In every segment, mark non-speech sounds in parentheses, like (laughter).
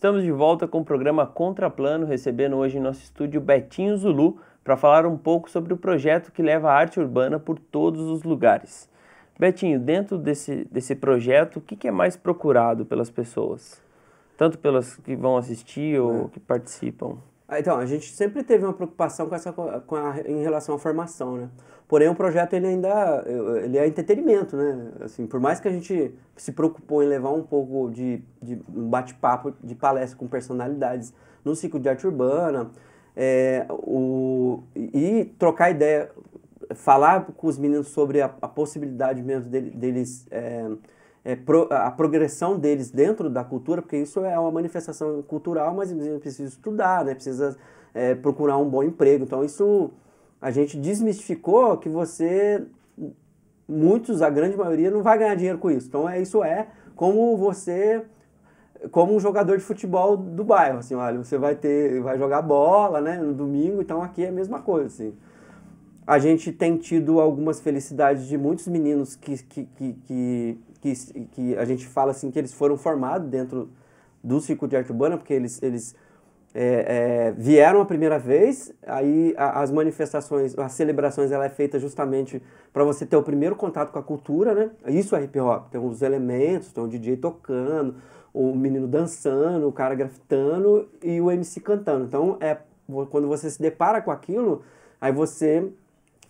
Estamos de volta com o programa Contraplano, recebendo hoje em nosso estúdio Betinho Zulu para falar um pouco sobre o projeto que leva a arte urbana por todos os lugares. Betinho, dentro desse, desse projeto, o que, que é mais procurado pelas pessoas? Tanto pelas que vão assistir ou é. que participam? Ah, então, a gente sempre teve uma preocupação com essa, com a, em relação à formação, né? Porém, o projeto ele ainda eh, ele é entretenimento, né? Assim, por mais que a gente se preocupou em levar um pouco de, de um bate-papo de palestra com personalidades no ciclo de arte urbana, é, o, e trocar ideia, falar com os meninos sobre a, a possibilidade mesmo deles, deles eh, é, é, pro, a progressão deles dentro da cultura, porque isso é uma manifestação cultural, mas precisa estudar, né? precisa é, procurar um bom emprego. Então, isso a gente desmistificou que você, muitos, a grande maioria, não vai ganhar dinheiro com isso. Então, é, isso é como você como um jogador de futebol do bairro, assim, olha, você vai ter, vai jogar bola, né, no domingo, então aqui é a mesma coisa, assim. A gente tem tido algumas felicidades de muitos meninos que, que, que, que que, que a gente fala assim que eles foram formados dentro do circuito de arte urbana, porque eles, eles é, é, vieram a primeira vez, aí a, as manifestações, as celebrações, ela é feita justamente para você ter o primeiro contato com a cultura, né? Isso é hip hop, tem os elementos, tem o DJ tocando, o menino dançando, o cara grafitando e o MC cantando. Então, é quando você se depara com aquilo, aí você,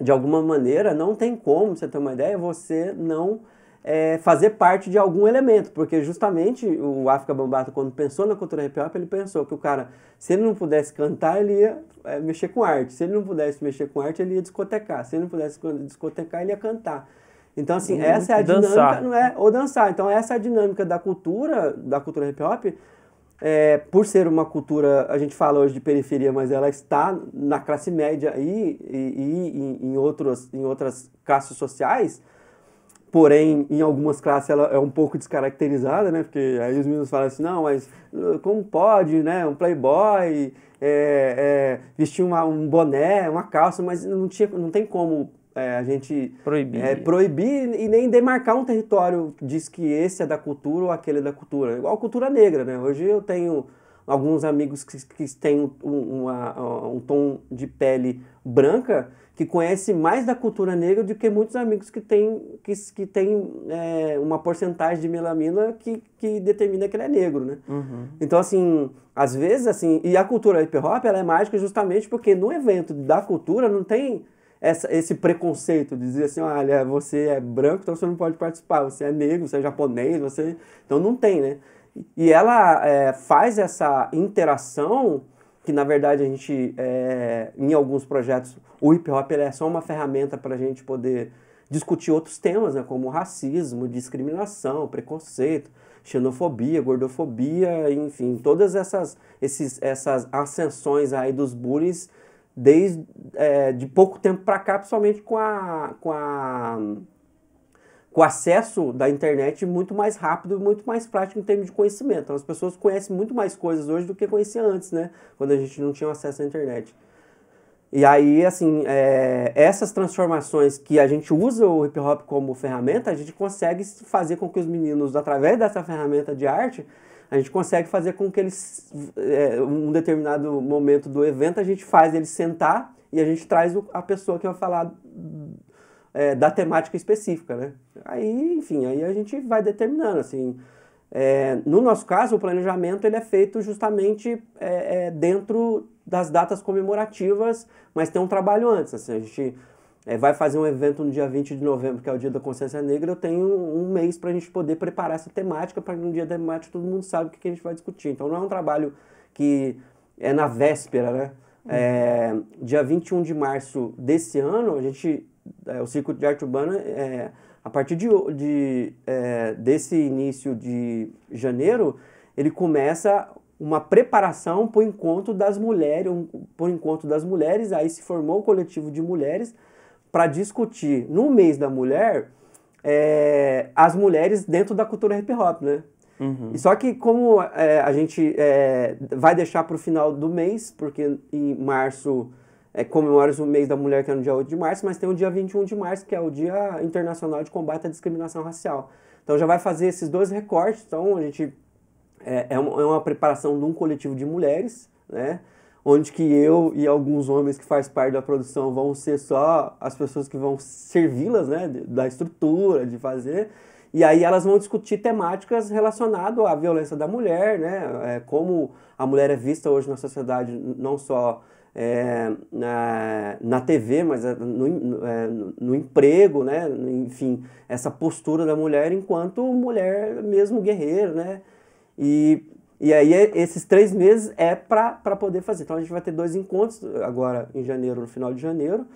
de alguma maneira, não tem como, você tem uma ideia, você não é, fazer parte de algum elemento, porque justamente o África Bambata, quando pensou na cultura hip hop, ele pensou que o cara, se ele não pudesse cantar, ele ia é, mexer com arte, se ele não pudesse mexer com arte, ele ia discotecar, se ele não pudesse discotecar, ele ia cantar. Então, assim, uhum. essa é a dinâmica, dançar. não é? Ou dançar. Então, essa é a dinâmica da cultura, da cultura hip hop, é, por ser uma cultura, a gente fala hoje de periferia, mas ela está na classe média e, e, e em, outros, em outras classes sociais, porém em algumas classes ela é um pouco descaracterizada, né? Porque aí os meninos falam assim, não, mas uh, como pode, né? Um playboy é, é, vestir uma, um boné, uma calça, mas não tinha, não tem como é, a gente proibir. É, proibir e nem demarcar um território, diz que esse é da cultura ou aquele é da cultura, igual a cultura negra, né? Hoje eu tenho alguns amigos que, que têm um, uma, um tom de pele branca que conhece mais da cultura negra do que muitos amigos que têm que, que tem, é, uma porcentagem de melamina que, que determina que ele é negro, né? Uhum. Então, assim, às vezes, assim... E a cultura hip hop, ela é mágica justamente porque no evento da cultura não tem essa, esse preconceito de dizer assim, olha, você é branco, então você não pode participar, você é negro, você é japonês, você... Então não tem, né? E ela é, faz essa interação que na verdade a gente, é, em alguns projetos, o hip hop é só uma ferramenta para a gente poder discutir outros temas, né, como racismo, discriminação, preconceito, xenofobia, gordofobia, enfim, todas essas, esses, essas ascensões aí dos bullies desde é, de pouco tempo para cá, principalmente com a, com a com acesso da internet muito mais rápido e muito mais prático em termos de conhecimento. Então, as pessoas conhecem muito mais coisas hoje do que conhecia antes, né? Quando a gente não tinha acesso à internet. E aí, assim, é, essas transformações que a gente usa o hip hop como ferramenta, a gente consegue fazer com que os meninos, através dessa ferramenta de arte, a gente consegue fazer com que eles, é, um determinado momento do evento, a gente faz eles sentar e a gente traz a pessoa que vai falar é, da temática específica, né? Aí, enfim, aí a gente vai determinando, assim. É, no nosso caso, o planejamento ele é feito justamente é, é, dentro das datas comemorativas, mas tem um trabalho antes. Assim, a gente é, vai fazer um evento no dia 20 de novembro, que é o Dia da Consciência Negra, eu tenho um mês para a gente poder preparar essa temática, para que no dia da temática todo mundo sabe o que, que a gente vai discutir. Então não é um trabalho que é na véspera, né? É, dia 21 de março desse ano, a gente, é, o Circuito de Arte Urbana é, a partir de, de é, desse início de janeiro, ele começa uma preparação para o encontro das mulheres, um, encontro das mulheres, aí se formou o coletivo de mulheres para discutir no mês da mulher é, as mulheres dentro da cultura hip hop, né? Uhum. Só que como é, a gente é, vai deixar para o final do mês, porque em março é, comemora o mês da mulher, que é no dia 8 de março, mas tem o dia 21 de março, que é o Dia Internacional de Combate à Discriminação Racial. Então já vai fazer esses dois recortes, então a gente é, é, uma, é uma preparação de um coletivo de mulheres, né? Onde que eu e alguns homens que faz parte da produção vão ser só as pessoas que vão servi-las, né? Da estrutura, de fazer. E aí elas vão discutir temáticas relacionadas à violência da mulher, né? É, como a mulher é vista hoje na sociedade, não só é, na, na TV, mas é, no, no, é, no, emprego, né? enfim, essa postura da mulher enquanto mulher mesmo guerreira, né? E, e aí é, esses três meses é para poder fazer. Então a gente vai ter dois encontros agora em janeiro, no final de janeiro,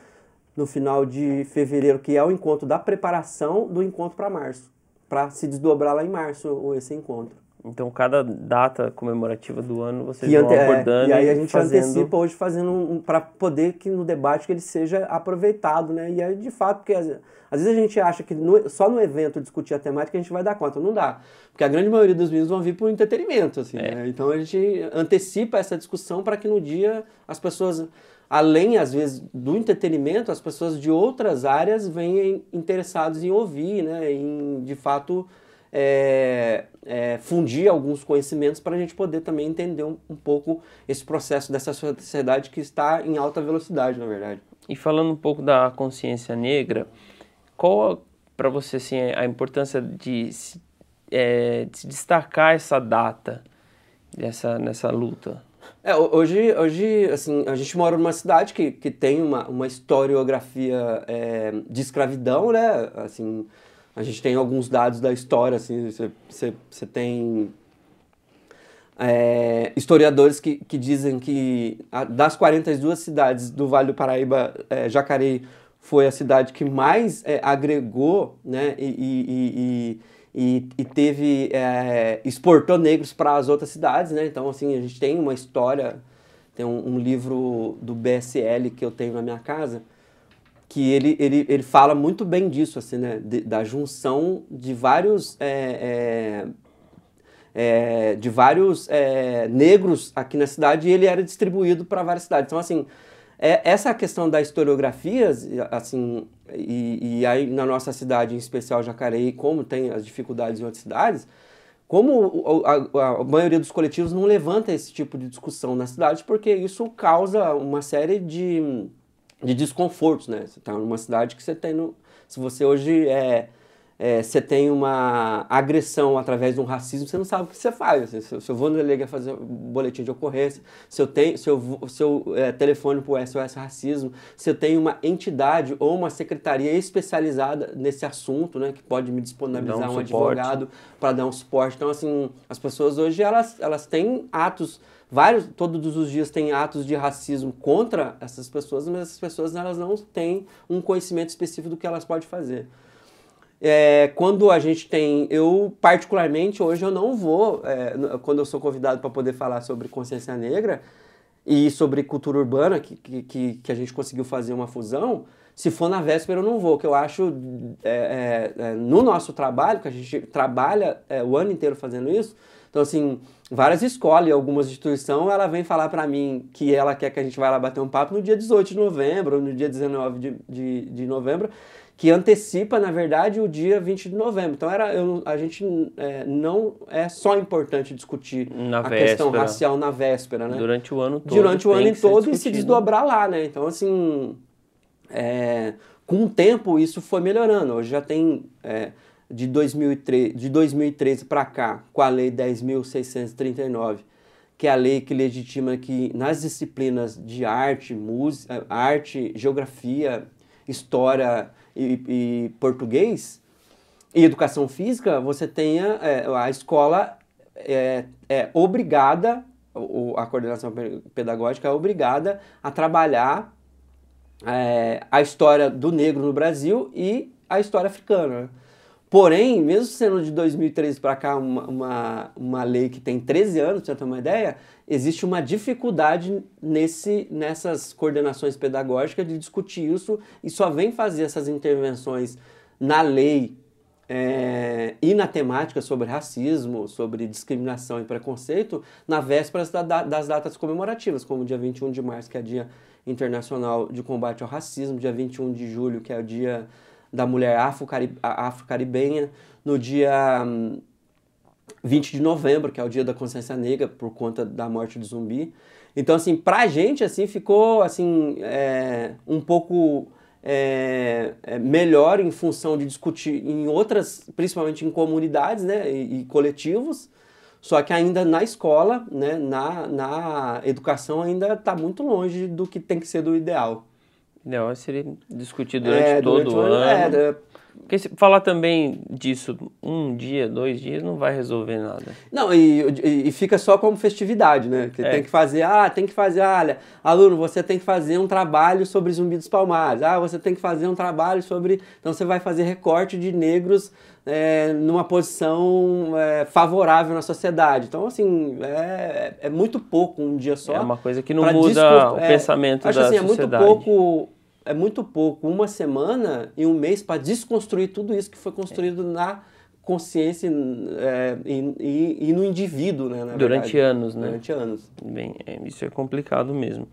no final de fevereiro, que é o encontro da preparação do encontro para março, para se desdobrar lá em março esse encontro. Então, cada data comemorativa do ano vocês e vão ante... É, abordando. É, e aí a gente fazendo... antecipa hoje fazendo um, para poder que no debate que ele seja aproveitado, né? E aí, de fato, porque às, às vezes a gente acha que no, só no evento discutir a temática a gente vai dar conta. Não dá. Porque a grande maioria dos meninos vão vir por entretenimento, assim, é. né? Então a gente antecipa essa discussão para que no dia as pessoas além, às vezes, do entretenimento, as pessoas de outras áreas vêm interessadas em ouvir, né? em, de fato, é, fundir alguns conhecimentos para a gente poder também entender um, um, pouco esse processo dessa sociedade que está em alta velocidade, na verdade. E falando um pouco da consciência negra, qual para você assim, é, a importância de se, é, de se destacar essa data dessa, nessa luta? É, hoje, hoje, assim, a gente mora numa cidade que, que tem uma, uma historiografia é, de escravidão, né? Assim, a gente tem alguns dados da história, assim, você tem é, historiadores que, que dizem que a, das 42 cidades do Vale do Paraíba, é, Jacareí foi a cidade que mais é, agregou né, e, e, e, e teve é, exportou negros para as outras cidades. Né? Então, assim, a gente tem uma história, tem um, um livro do BSL que eu tenho na minha casa, que ele, ele, ele fala muito bem disso, assim, né? De, da junção de vários. É, é, é de vários é, negros aqui na cidade e ele era distribuído para várias cidades. Então, assim, é, essa questão da historiografia, assim, e, e, aí na nossa cidade, em especial Jacareí, como tem as dificuldades em outras cidades, como a, a, a, maioria dos coletivos não levanta esse tipo de discussão na cidade, porque isso causa uma série de de desconfortos, né? Você tá numa cidade que você tem no... Se você hoje é é, você tem uma agressão através de um racismo, você não sabe o que você faz. Assim, se, eu, se, eu vou na fazer um boletim de ocorrência, se eu, tenho, se eu, se eu é, telefone para o SOS Racismo, se eu tenho uma entidade ou uma secretaria especializada nesse assunto, né, que pode me disponibilizar um, um advogado para dar um suporte. Então, assim, as pessoas hoje elas, elas têm atos vários todos os dias tem atos de racismo contra essas pessoas, mas essas pessoas elas não têm um conhecimento específico do que elas podem fazer. É, quando a gente tem. Eu, particularmente, hoje eu não vou. É, quando eu sou convidado para poder falar sobre consciência negra e sobre cultura urbana, que, que, que a gente conseguiu fazer uma fusão, se for na véspera eu não vou, que eu acho. É, é, é no nosso trabalho, que a gente trabalha é, o ano inteiro fazendo isso, então, assim, várias escolas e algumas instituições, ela vem falar para mim que ela quer que a gente vá lá bater um papo no dia 18 de novembro, no dia 19 de, de, de novembro, que antecipa, na verdade, o dia 20 de novembro. Então era, eu, a gente é, não é só importante discutir na a véspera, questão racial na véspera, né? Durante o ano todo. Durante o ano em todo e se né? desdobrar lá, né? Então, assim, é, com o tempo isso foi melhorando. Hoje já tem... É, de 2013, de 2013 para cá, com a Lei 10.639, que é a lei que legitima que nas disciplinas de arte, música, é, arte, geografia, história, e, e português e educação física, você tenha é, a escola é, é obrigada, a coordenação pedagógica é obrigada a trabalhar é, a história do negro no Brasil e a história africana. Né? Porém, mesmo sendo de 2013 para cá uma, uma, uma, lei que tem 13 anos, para você ter uma ideia, existe uma dificuldade nesse, nessas coordenações pedagógicas de discutir isso e só vem fazer essas intervenções na lei é, e na temática sobre racismo, sobre discriminação e preconceito na véspera da, das datas comemorativas, como dia 21 de março, que é o Dia Internacional de Combate ao Racismo, dia 21 de julho, que é o Dia da mulher afro-caribenha, no dia 20 hum, de novembro, que é o dia da consciência negra por conta da morte do zumbi. Então, assim, pra gente, assim, ficou, assim, é, um pouco é, é melhor em função de discutir em outras, principalmente em comunidades, né, e, e coletivos, só que ainda na escola, né, na, na educação, ainda está muito longe do que tem que ser do ideal não é seria discutir durante é, todo durante o ano. ano. É, porque se falar também disso um dia, dois dias, não vai resolver nada. Não, e, e, fica só como festividade, né? Que é. tem que fazer, ah, tem que fazer, olha, aluno, você tem que fazer um trabalho sobre zumbi dos palmares. Ah, você tem que fazer um trabalho sobre. Então você vai fazer recorte de negros é, numa posição é, favorável na sociedade. Então, assim, é, é muito pouco um dia só. É uma coisa que não muda discur... o pensamento é, acho da assim, sociedade. É muito pouco é muito pouco, uma semana e um mês para desconstruir tudo isso que foi construído na consciência é, e, e, e, no indivíduo, né? Durante verdade. anos, né? Durante anos. Bem, é, isso é complicado mesmo.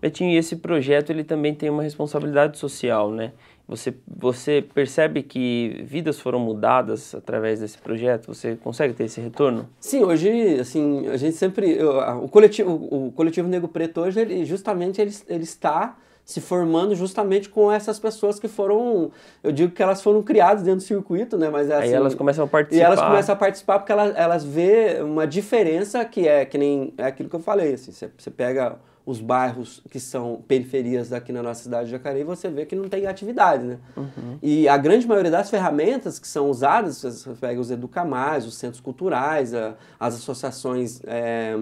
Betinho, esse projeto ele também tem uma responsabilidade social, né? Você, você percebe que vidas foram mudadas através desse projeto? Você consegue ter esse retorno? Sim, hoje, assim, a gente sempre... Eu, o coletivo, o, o coletivo Negro Preto hoje, ele, justamente, ele, ele está se formando justamente com essas pessoas que foram, eu digo que elas foram criadas dentro do circuito, né? Mas é assim, Aí elas começam a participar. E elas começam a participar porque elas, elas vê uma diferença que é que nem é aquilo que eu falei, assim, você, você pega os bairros que são periferias aqui na nossa cidade de Jacareí, você vê que não tem atividade, né? Uhum. E a grande maioria das ferramentas que são usadas, você pega os educamais, os centros culturais, a, as associações é,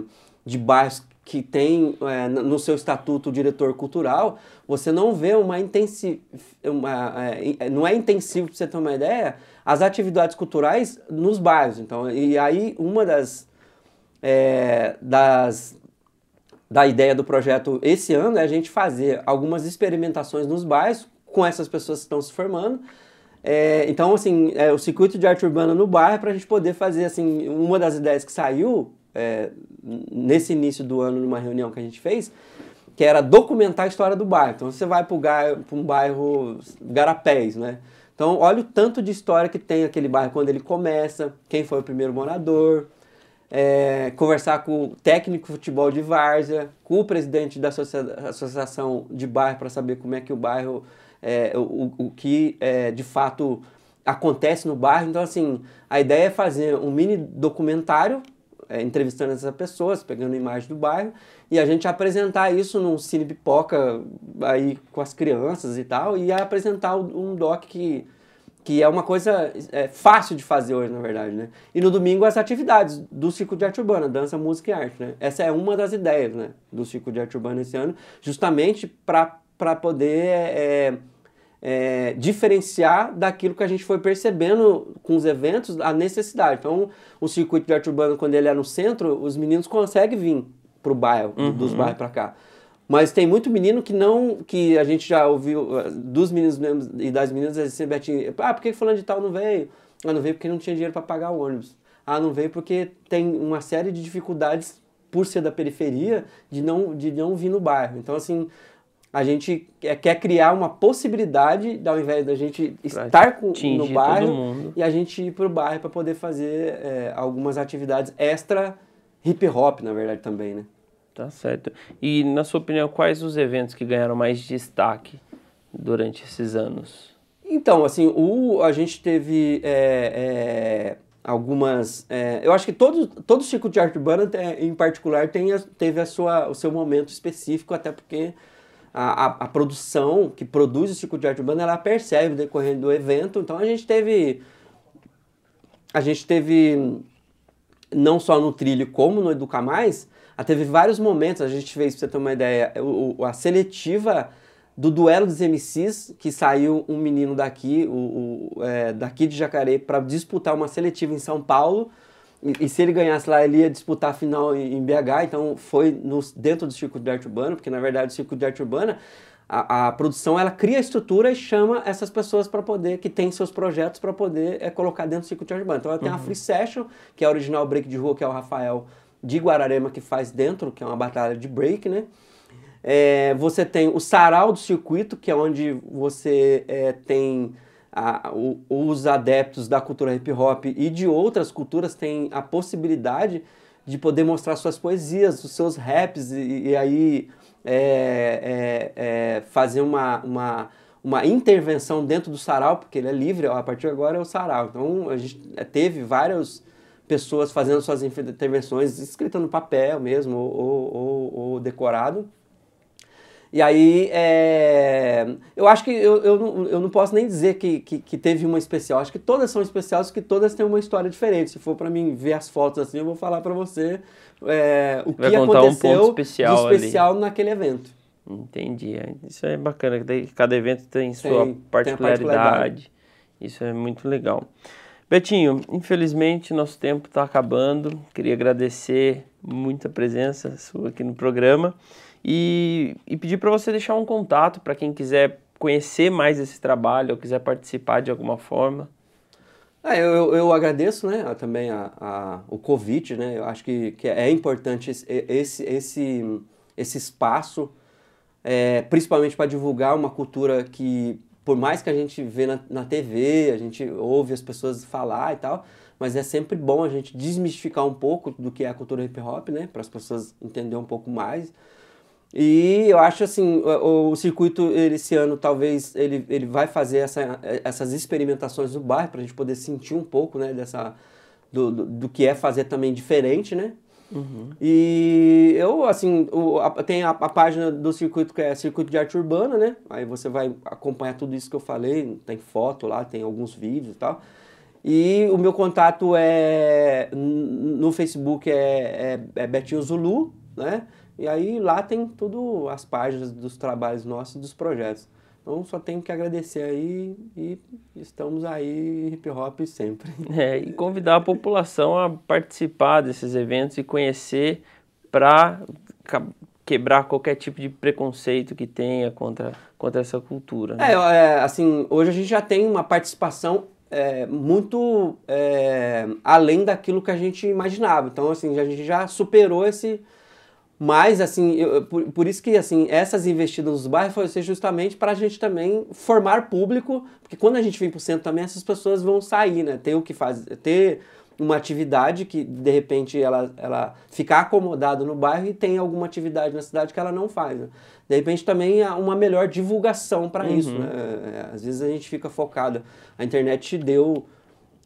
de bairros que tem é, no seu estatuto diretor cultural, você não vê uma intensiva, é, é, não é intensivo para você ter uma ideia, as atividades culturais nos bairros. Então, e aí uma das, é, das da ideia do projeto esse ano é a gente fazer algumas experimentações nos bairros com essas pessoas que estão se formando. É, então, assim, é, o circuito de arte urbana no bairro para a gente poder fazer, assim, uma das ideias que saiu é, nesse início do ano, numa reunião que a gente fez, que era documentar a história do bairro. Então você vai para um bairro Garapés, né? Então olha o tanto de história que tem aquele bairro quando ele começa, quem foi o primeiro morador, é, conversar com o técnico de futebol de Várzea, com o presidente da associação de bairro para saber como é que o bairro, é, o, o que é, de fato acontece no bairro. Então assim, a ideia é fazer um mini documentário é, entrevistando essas pessoas, pegando imagem do bairro, e a gente apresentar isso num cine pipoca aí com as crianças e tal, e apresentar um doc que, que é uma coisa é, fácil de fazer hoje, na verdade, né? E no domingo as atividades do Circo de Arte Urbana, dança, música e arte, né? Essa é uma das ideias, né, do Circo de Arte Urbana esse ano, justamente para poder... É, é, diferenciar daquilo que a gente foi percebendo com os eventos, a necessidade. Então, o circuito de arte urbana, quando ele é no centro, os meninos conseguem vir para o bairro, uhum. dos bairros para cá. Mas tem muito menino que não, que a gente já ouviu, eh, dos meninos mesmo e das meninas, eles sempre atingem, ah, por que falando de tal não veio? Ah, não veio porque não tinha dinheiro para pagar o ônibus. Ah, não veio porque tem uma série de dificuldades por ser da periferia de não, de não vir no bairro. Então, assim, a gente quer criar uma possibilidade, ao invés da gente estar com, no bairro, e a gente ir para o bairro para poder fazer é, algumas atividades extra hip hop, na verdade, também, né? Tá certo. E, na sua opinião, quais os eventos que ganharam mais destaque durante esses anos? Então, assim, o, a gente teve é, é, algumas... É, eu acho que todo, todo ciclo de arte urbana, em particular, tem teve a sua, o seu momento específico, até porque a, a, produção que produz esse circuito tipo de arte urbana, ela percebe decorrendo do evento. Então a gente teve. A gente teve não só no trilho como no Educa Mais, teve vários momentos, a gente fez, pra você ter uma ideia, o, a seletiva do duelo dos MCs, que saiu um menino daqui, o, o é, daqui de Jacareí, para disputar uma seletiva em São Paulo. E, se ele ganhasse lá, ele ia disputar a final em, em BH, então foi no, dentro do circuito de arte urbana, porque na verdade o circuito de arte urbana, a, a produção ela cria a estrutura e chama essas pessoas para poder, que tem seus projetos para poder é, colocar dentro do circuito de arte urbana. Então ela tem uhum. a Free Session, que é a original break de rua, que é o Rafael de Guararema que faz dentro, que é uma batalha de break, né? É, você tem o sarau do circuito, que é onde você é, tem a, o, os adeptos da cultura hip hop e de outras culturas têm a possibilidade de poder mostrar suas poesias, os seus raps e, e aí é, é, é fazer uma, uma, uma intervenção dentro do sarau, porque ele é livre, a partir de agora é o sarau. Então a gente é, teve várias pessoas fazendo suas intervenções, escrita no papel mesmo ou, ou, ou decorado. E aí, é, eu acho que eu, eu, não, eu não posso nem dizer que, que, que teve uma especial. Acho que todas são especiais, que todas têm uma história diferente. Se for para mim ver as fotos assim, eu vou falar para você é, o Vai que aconteceu um especial de especial ali. naquele evento. Entendi. Isso é bacana. Cada evento tem sua tem, particularidade. Tem particularidade. Isso é muito legal. Betinho, infelizmente nosso tempo está acabando. Queria agradecer muito a presença sua aqui no programa e, e pedir para você deixar um contato para quem quiser conhecer mais esse trabalho ou quiser participar de alguma forma. Ah, eu, eu agradeço né, também a, a, o convite, né? Eu acho que, que é importante esse, esse, esse espaço, é, principalmente para divulgar uma cultura que, por mais que a gente vê na, na TV, a gente ouve as pessoas falar e tal, mas é sempre bom a gente desmistificar um pouco do que é a cultura hip hop, né? Para as pessoas entenderem um pouco mais. E eu acho assim, o, o circuito ele, esse ano talvez ele, ele vai fazer essa, essas experimentações do bairro para a gente poder sentir um pouco, né, dessa do, do, do que é fazer também diferente, né? Uhum. E eu, assim, o, a, tem a, a, página do circuito que é Circuito de Arte Urbana, né? Aí você vai acompanhar tudo isso que eu falei, tem foto lá, tem alguns vídeos e tal. E o meu contato é no Facebook é, é, é Betinho Zulu, né? E aí lá tem tudo as páginas dos trabalhos nossos e dos projetos. Então só tenho que agradecer aí e estamos aí hip hop sempre. (laughs) É, e convidar a população a participar desses eventos e conhecer para quebrar qualquer tipo de preconceito que tenha contra, contra essa cultura. Né? É, é, assim, hoje a gente já tem uma participação é, muito é, além daquilo que a gente imaginava. Então, assim, a gente já superou esse, mas, assim, eu, por, por, isso que, assim, essas investidas nos bairros foi ser justamente para a gente também formar público, porque quando a gente vem para o centro também, essas pessoas vão sair, né? Ter o que fazer, ter uma atividade que, de repente, ela, ela ficar acomodada no bairro e tem alguma atividade na cidade que ela não faz, né? De repente, também há é uma melhor divulgação para uhum. isso, né? É, é, às vezes a gente fica focado. A internet te deu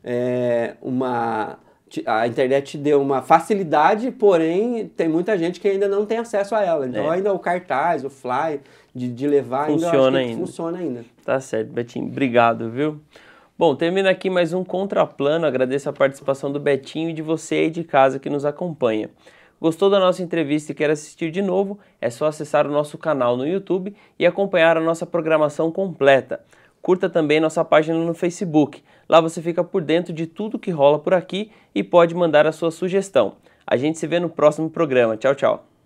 é, uma a internet deu uma facilidade, porém tem muita gente que ainda não tem acesso a ela. Então é. ainda o cartaz, o fly de, de levar funciona ainda, ainda. funciona ainda. Tá certo, Betinho. Obrigado, viu? Bom, termina aqui mais um contraplano. Agradeço a participação do Betinho e de você aí de casa que nos acompanha. Gostou da nossa entrevista e quer assistir de novo? É só acessar o nosso canal no YouTube e acompanhar a nossa programação completa. Curta também nossa página no Facebook. Lá você fica por dentro de tudo que rola por aqui e pode mandar a sua sugestão. A gente se vê no próximo programa. Tchau, tchau.